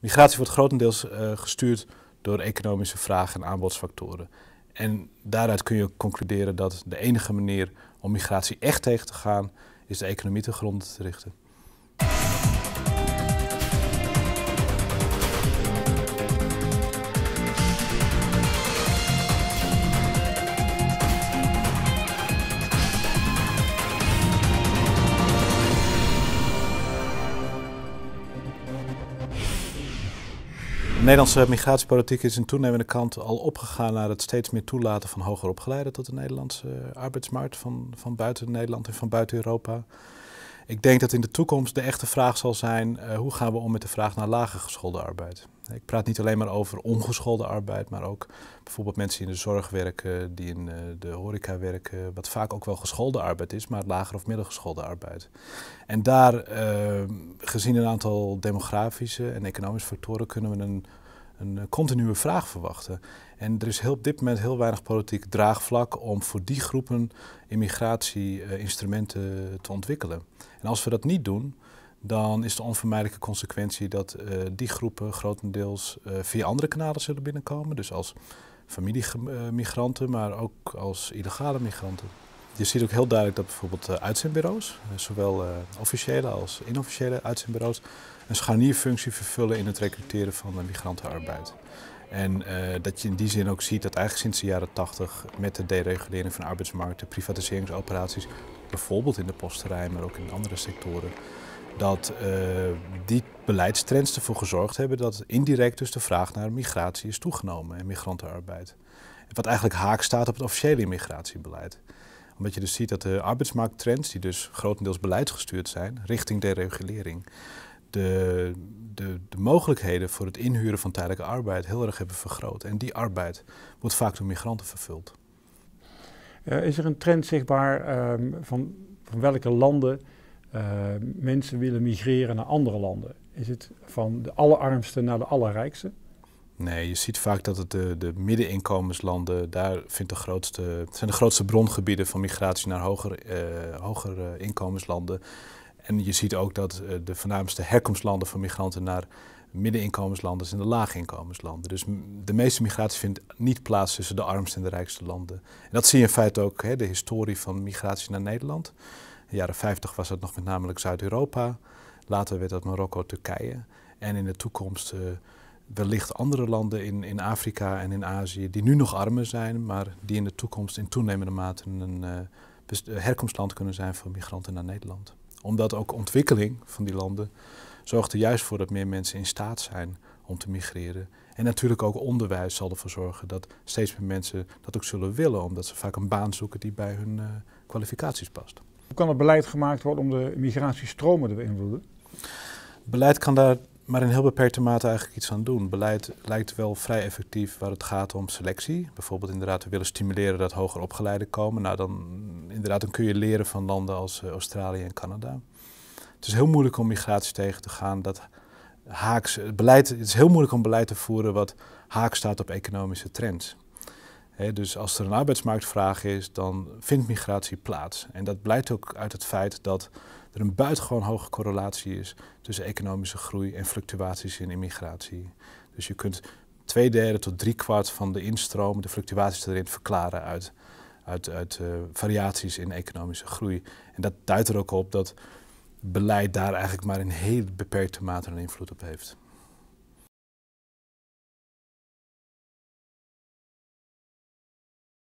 Migratie wordt grotendeels eh, gestuurd door economische vragen en aanbodsfactoren. En daaruit kun je concluderen dat de enige manier om migratie echt tegen te gaan, is de economie te grond te richten. De Nederlandse migratiepolitiek is in toenemende kant al opgegaan naar het steeds meer toelaten van hoger opgeleiden tot de Nederlandse arbeidsmarkt van, van buiten Nederland en van buiten Europa. Ik denk dat in de toekomst de echte vraag zal zijn: eh, hoe gaan we om met de vraag naar lager geschoolde arbeid? Ik praat niet alleen maar over ongeschoolde arbeid, maar ook bijvoorbeeld mensen die in de zorg werken, die in eh, de horeca werken, wat vaak ook wel geschoolde arbeid is, maar lager of middelgeschoolde arbeid. En daar, eh, gezien een aantal demografische en economische factoren, kunnen we een een eh, continue vraag verwachten. En er is heel, op dit moment heel weinig politiek draagvlak om voor die groepen immigratie eh, instrumenten te ontwikkelen. En als we dat niet doen, dan is de onvermijdelijke consequentie dat eh, die groepen grotendeels via andere kanalen zullen binnenkomen. Dus als familiemigranten, maar ook als illegale migranten. Je ziet ook heel duidelijk dat bijvoorbeeld eh, uitzendbureaus, eh, zowel eh, officiële als inofficiële uitzendbureaus, een scharnierfunctie vervullen in het recruteren van migrantenarbeid. En dat je in die zin ook ziet dat eigenlijk sinds de jaren 80 met de deregulering van arbeidsmarkten, arbeidsmarkt, de privatiseringsoperaties, bijvoorbeeld in de postterrein, maar ook in andere sectoren, dat die beleidstrends ervoor gezorgd hebben dat indirect dus de vraag naar migratie is toegenomen en migrantenarbeid. Wat eigenlijk haak staat op het officiële immigratiebeleid omdat je dus ziet dat de arbeidsmarkttrends, die dus grotendeels beleidsgestuurd zijn, richting deregulering, de, de, de mogelijkheden voor het inhuren van tijdelijke arbeid heel erg hebben vergroot. En die arbeid wordt vaak door migranten vervuld. is er een trend zichtbaar ehm, van, van welke landen ehm, mensen willen migreren naar andere landen? Is het van de allerarmste naar de allerrijkste? Nee, je ziet vaak dat het de, de middeninkomenslanden, daar vindt de grootste, zijn de grootste brongebieden van migratie naar hoger, uh, inkomenslanden. En je ziet ook dat eh, de voornaamste herkomstlanden van migranten naar middeninkomenslanden zijn de laaginkomenslanden. Dus de meeste migratie vindt niet plaats tussen de armste en de rijkste landen. En dat zie je in feite ook, hè, de historie van migratie naar Nederland. In de jaren 50 was dat nog met name Zuid-Europa. Later werd dat Marokko, Turkije. En in de toekomst wellicht andere landen in, in Afrika en in Azië die nu nog armer zijn, maar die in de toekomst in toenemende mate een eh, eh, herkomstland kunnen zijn voor migranten naar Nederland. Omdat ook ontwikkeling van die landen zorgt er juist voor dat meer mensen in staat zijn om te migreren. En natuurlijk ook onderwijs zal ervoor zorgen dat steeds meer mensen dat ook zullen willen, omdat ze vaak een baan zoeken die bij hun eh, kwalificaties past. Hoe kan er beleid gemaakt worden om de migratiestromen te beïnvloeden? Beleid kan daar maar in heel beperkte mate eigenlijk iets aan doen. Beleid lijkt wel vrij effectief waar het gaat om selectie. Bijvoorbeeld inderdaad, we willen stimuleren dat hoger opgeleiden komen. Nou, dan, inderdaad, dan kun je leren van landen als eh, Australië en Canada. Het is heel moeilijk om migratie tegen te gaan. Dat haaks, beleid, het is heel moeilijk om beleid te voeren wat haak staat op economische trends dus als er een arbeidsmarktvraag is, dan vindt migratie plaats. En dat blijkt ook uit het feit dat er een buitengewoon hoge correlatie is tussen economische groei en fluctuaties in immigratie. Dus je kunt twee derde tot drie kwart van de instroom, de fluctuaties erin, verklaren uit, uit, uit eh, variaties in economische groei. En dat duidt er ook op dat beleid daar eigenlijk maar in heel beperkte mate een invloed op heeft.